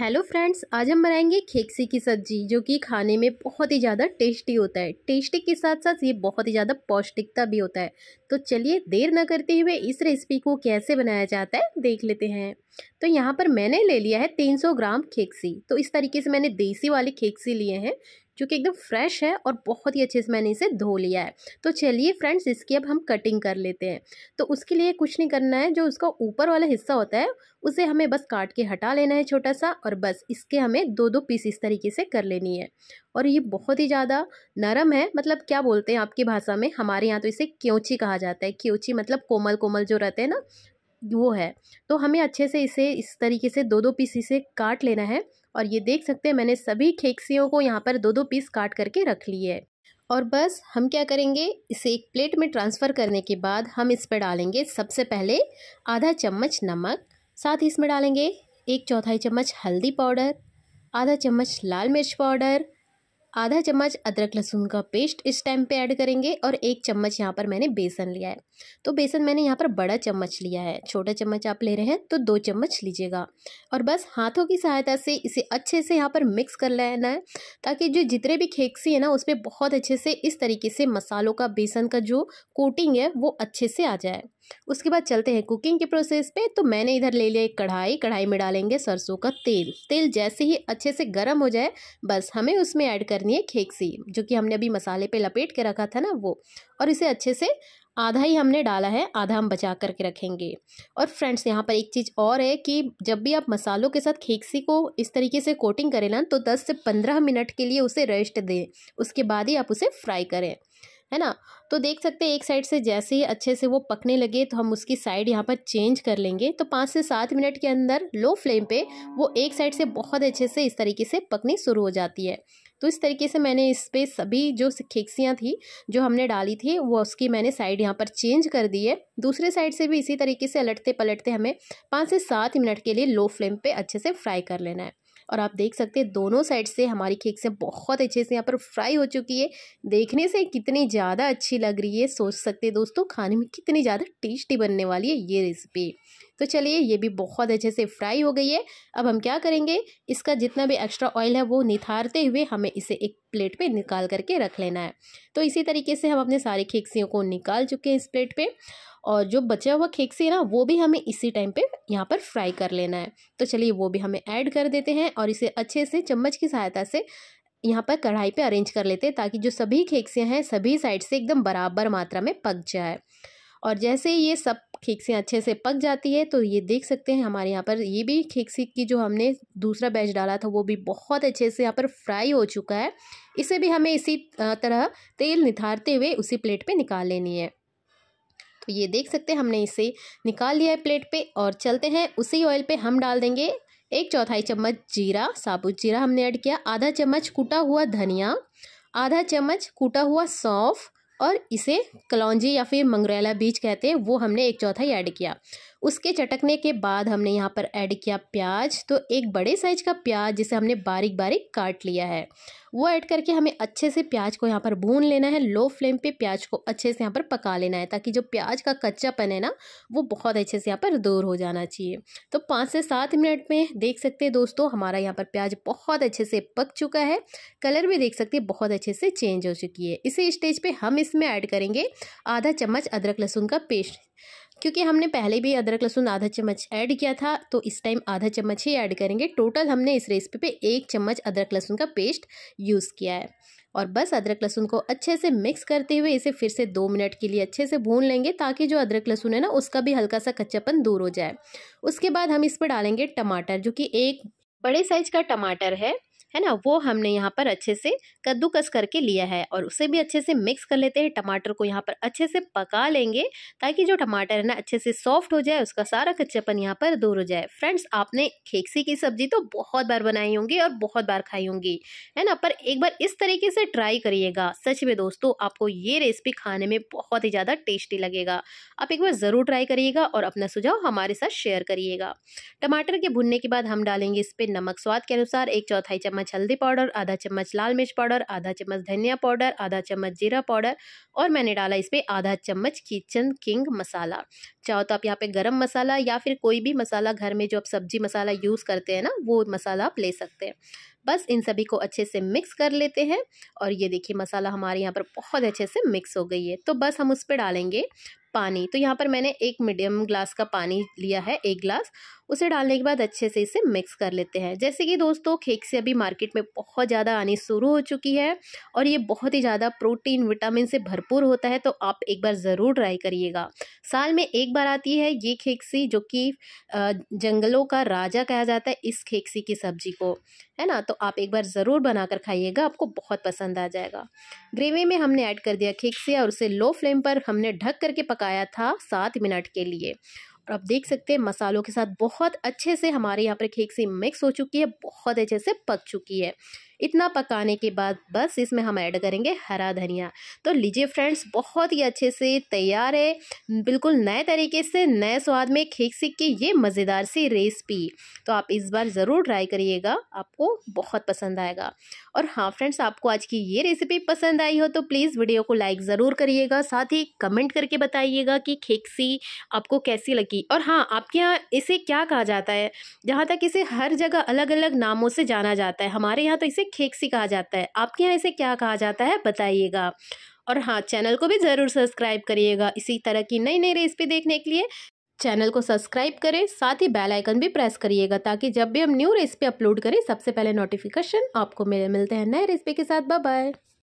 hello friends आज हम बनाएंगे खेक्सी की सब्जी जो कि खाने में बहुत ही ज़्यादा टेस्टी होता है टेस्टी के साथ साथ ये बहुत ही ज़्यादा पौष्टिकता भी होता है तो चलिए देर न करते हुए इस रेसिपी को कैसे बनाया जाता है देख लेते हैं तो यहाँ पर मैंने ले लिया है 300 ग्राम खेक्सी तो इस तरीके से मैंने देसी वाले खेक्सी लिए हैं जो कि एकदम फ्रेश है और बहुत ही अच्छे से मैंने इसे धो लिया है तो चलिए फ्रेंड्स इसकी अब हम कटिंग कर लेते हैं तो उसके लिए कुछ नहीं करना है जो उसका ऊपर वाला हिस्सा होता है उसे हमें बस काट के हटा लेना है छोटा सा और बस इसके हमें दो दो पीस इस तरीके से कर लेनी है और ये बहुत ही ज़्यादा नरम है मतलब क्या बोलते हैं आपकी भाषा में हमारे यहाँ तो इसे क्योंची कहा जाता है क्योंची मतलब कोमल कोमल जो रहते हैं ना वो है तो हमें अच्छे से इसे इस तरीके से दो दो पीस इसे काट लेना है और ये देख सकते हैं मैंने सभी खेक्सियों को यहाँ पर दो दो पीस काट करके रख ली है और बस हम क्या करेंगे इसे एक प्लेट में ट्रांसफ़र करने के बाद हम इस पर डालेंगे सबसे पहले आधा चम्मच नमक साथ ही इसमें डालेंगे एक चौथाई चम्मच हल्दी पाउडर आधा चम्मच लाल मिर्च पाउडर आधा चम्मच अदरक लहसुन का पेस्ट इस टाइम पे ऐड करेंगे और एक चम्मच यहाँ पर मैंने बेसन लिया है तो बेसन मैंने यहाँ पर बड़ा चम्मच लिया है छोटा चम्मच आप ले रहे हैं तो दो चम्मच लीजिएगा और बस हाथों की सहायता से इसे अच्छे से यहाँ पर मिक्स कर लेना है ताकि जो जितने भी खेक्सी है ना उस पर बहुत अच्छे से इस तरीके से मसालों का बेसन का जो कोटिंग है वो अच्छे से आ जाए उसके बाद चलते हैं कुकिंग के प्रोसेस पे तो मैंने इधर ले लिया एक कढ़ाई कढ़ाई में डालेंगे सरसों का तेल तेल जैसे ही अच्छे से गर्म हो जाए बस हमें उसमें ऐड करनी है खेकसी जो कि हमने अभी मसाले पे लपेट के रखा था ना वो और इसे अच्छे से आधा ही हमने डाला है आधा हम बचा करके रखेंगे और फ्रेंड्स यहाँ पर एक चीज़ और है कि जब भी आप मसालों के साथ खेकसी को इस तरीके से कोटिंग करें ना तो दस से पंद्रह मिनट के लिए उसे रेस्ट दें उसके बाद ही आप उसे फ्राई करें है ना तो देख सकते हैं एक साइड से जैसे ही अच्छे से वो पकने लगे तो हम उसकी साइड यहाँ पर चेंज कर लेंगे तो पाँच से सात मिनट के अंदर लो फ्लेम पे वो एक साइड से बहुत अच्छे से इस तरीके से पकनी शुरू हो जाती है तो इस तरीके से मैंने इस पर सभी जो खिक्सियाँ थी जो हमने डाली थी वो उसकी मैंने साइड यहाँ पर चेंज कर दी है दूसरे साइड से भी इसी तरीके से अलटते पलटते हमें पाँच से सात मिनट के लिए लो फ्लेम पर अच्छे से फ्राई कर लेना है और आप देख सकते हैं दोनों साइड से हमारी से बहुत अच्छे से यहाँ पर फ्राई हो चुकी है देखने से कितनी ज़्यादा अच्छी लग रही है सोच सकते हैं दोस्तों खाने में कितनी ज़्यादा टेस्टी बनने वाली है ये रेसिपी तो चलिए ये भी बहुत अच्छे से फ्राई हो गई है अब हम क्या करेंगे इसका जितना भी एक्स्ट्रा ऑयल है वो निथारते हुए हमें इसे एक प्लेट पे निकाल करके रख लेना है तो इसी तरीके से हम अपने सारे खेक्सियों को निकाल चुके हैं इस प्लेट पे और जो बचा हुआ खेक्सी है ना वो भी हमें इसी टाइम पे यहाँ पर फ्राई कर लेना है तो चलिए वो भी हमें ऐड कर देते हैं और इसे अच्छे से चम्मच की सहायता से यहाँ पर कढ़ाई पे अरेंज कर लेते हैं ताकि जो सभी खेक्सियाँ हैं सभी साइड से एकदम बराबर मात्रा में पक जाए और जैसे ये सब खिकसियाँ अच्छे से पक जाती है तो ये देख सकते हैं हमारे यहाँ पर ये भी खिकसी की जो हमने दूसरा बैच डाला था वो भी बहुत अच्छे से यहाँ पर फ्राई हो चुका है इसे भी हमें इसी तरह तेल निथारते हुए उसी प्लेट पे निकाल लेनी है तो ये देख सकते हैं हमने इसे निकाल लिया है प्लेट पे और चलते हैं उसी ऑयल पर हम डाल देंगे एक चौथाई चम्मच जीरा साबुत जीरा हमने ऐड किया आधा चम्मच कूटा हुआ धनिया आधा चम्मच कूटा हुआ सौंफ और इसे कलौजी या फिर मंगरेला बीच कहते हैं वो हमने एक चौथाई ऐड किया उसके चटकने के बाद हमने यहाँ पर ऐड किया प्याज तो एक बड़े साइज का प्याज जिसे हमने बारीक बारीक काट लिया है वो ऐड करके हमें अच्छे से प्याज को यहाँ पर भून लेना है लो फ्लेम पे प्याज को अच्छे से यहाँ पर पका लेना है ताकि जो प्याज का कच्चापन है ना वो बहुत अच्छे से यहाँ पर दूर हो जाना चाहिए तो पाँच से सात मिनट में देख सकते हैं दोस्तों हमारा यहाँ पर प्याज बहुत अच्छे से पक चुका है कलर भी देख सकते हैं बहुत अच्छे से चेंज हो चुकी है इसी स्टेज पर हम इसमें ऐड करेंगे आधा चम्मच अदरक लहसुन का पेस्ट क्योंकि हमने पहले भी अदरक लहसुन आधा चम्मच ऐड किया था तो इस टाइम आधा चम्मच ही ऐड करेंगे टोटल हमने इस रेसिपी पे एक चम्मच अदरक लहसुन का पेस्ट यूज़ किया है और बस अदरक लहसुन को अच्छे से मिक्स करते हुए इसे फिर से दो मिनट के लिए अच्छे से भून लेंगे ताकि जो अदरक लहसुन है ना उसका भी हल्का सा कच्चापन दूर हो जाए उसके बाद हम इस पर डालेंगे टमाटर जो कि एक बड़े साइज का टमाटर है है ना वो हमने यहाँ पर अच्छे से कद्दूकस करके लिया है और उसे भी अच्छे से मिक्स कर लेते हैं टमाटर को यहाँ पर अच्छे से पका लेंगे ताकि जो टमाटर है ना अच्छे से सॉफ्ट हो जाए उसका सारा कच्चापन यहाँ पर दूर हो जाए फ्रेंड्स आपने खेक्सी की सब्जी तो बहुत बार बनाई होंगी और बहुत बार खाई होंगी है ना पर एक बार इस तरीके से ट्राई करिएगा सच में दोस्तों आपको ये रेसिपी खाने में बहुत ही ज़्यादा टेस्टी लगेगा आप एक बार ज़रूर ट्राई करिएगा और अपना सुझाव हमारे साथ शेयर करिएगा टमाटर के भुनने के बाद हम डालेंगे इस पर नमक स्वाद के अनुसार एक चौथाई चम्मच चम्मच हल्दी पाउडर आधा चम्मच लाल मिर्च पाउडर आधा चम्मच धनिया पाउडर आधा चम्मच जीरा पाउडर और मैंने डाला इस पर आधा चम्मच किचन किंग मसाला चाहो तो आप यहाँ पे गरम मसाला या फिर कोई भी मसाला घर में जो आप सब्जी मसाला यूज़ करते हैं ना वो मसाला आप ले सकते हैं बस इन सभी को अच्छे से मिक्स कर लेते हैं और ये देखिए मसाला हमारे यहाँ पर बहुत अच्छे से मिक्स हो गई है तो बस हम उस पर डालेंगे पानी तो यहाँ पर मैंने एक मीडियम ग्लास का पानी लिया है एक ग्लास उसे डालने के बाद अच्छे से इसे मिक्स कर लेते हैं जैसे कि दोस्तों खेक से अभी मार्केट में बहुत ज़्यादा आनी शुरू हो चुकी है और ये बहुत ही ज़्यादा प्रोटीन विटामिन से भरपूर होता है तो आप एक बार ज़रूर ट्राई करिएगा साल में एक बार आती है ये खेकसी जो कि जंगलों का राजा कहा जाता है इस खेकसी की सब्जी को है ना तो आप एक बार ज़रूर बनाकर खाइएगा आपको बहुत पसंद आ जाएगा ग्रेवी में हमने ऐड कर दिया खेकसी और उसे लो फ्लेम पर हमने ढक करके पकाया था सात मिनट के लिए और आप देख सकते हैं मसालों के साथ बहुत अच्छे से हमारे यहाँ पर खेक से मिक्स हो चुकी है बहुत अच्छे से पक चुकी है इतना पकाने के बाद बस इसमें हम ऐड करेंगे हरा धनिया तो लीजिए फ्रेंड्स बहुत ही अच्छे से तैयार है बिल्कुल नए तरीके से नए स्वाद में खींच सीख की ये मज़ेदार सी रेसिपी तो आप इस बार ज़रूर ट्राई करिएगा आपको बहुत पसंद आएगा और हाँ फ्रेंड्स आपको आज की ये रेसिपी पसंद आई हो तो प्लीज़ वीडियो को लाइक ज़रूर करिएगा साथ ही कमेंट करके बताइएगा कि खेकसी आपको कैसी लगी और हाँ आपके यहाँ इसे क्या कहा जाता है जहाँ तक इसे हर जगह अलग अलग नामों से जाना जाता है हमारे यहाँ तो इसे खेक्सी कहा जाता है आपके यहाँ इसे क्या कहा जाता है बताइएगा और हाँ चैनल को भी ज़रूर सब्सक्राइब करिएगा इसी तरह की नई नई रेसिपी देखने के लिए चैनल को सब्सक्राइब करें साथ ही बेल आइकन भी प्रेस करिएगा ताकि जब भी हम न्यू रेसिपी अपलोड करें सबसे पहले नोटिफिकेशन आपको मिले मिलते हैं नए रेसिपी के साथ बाय बाय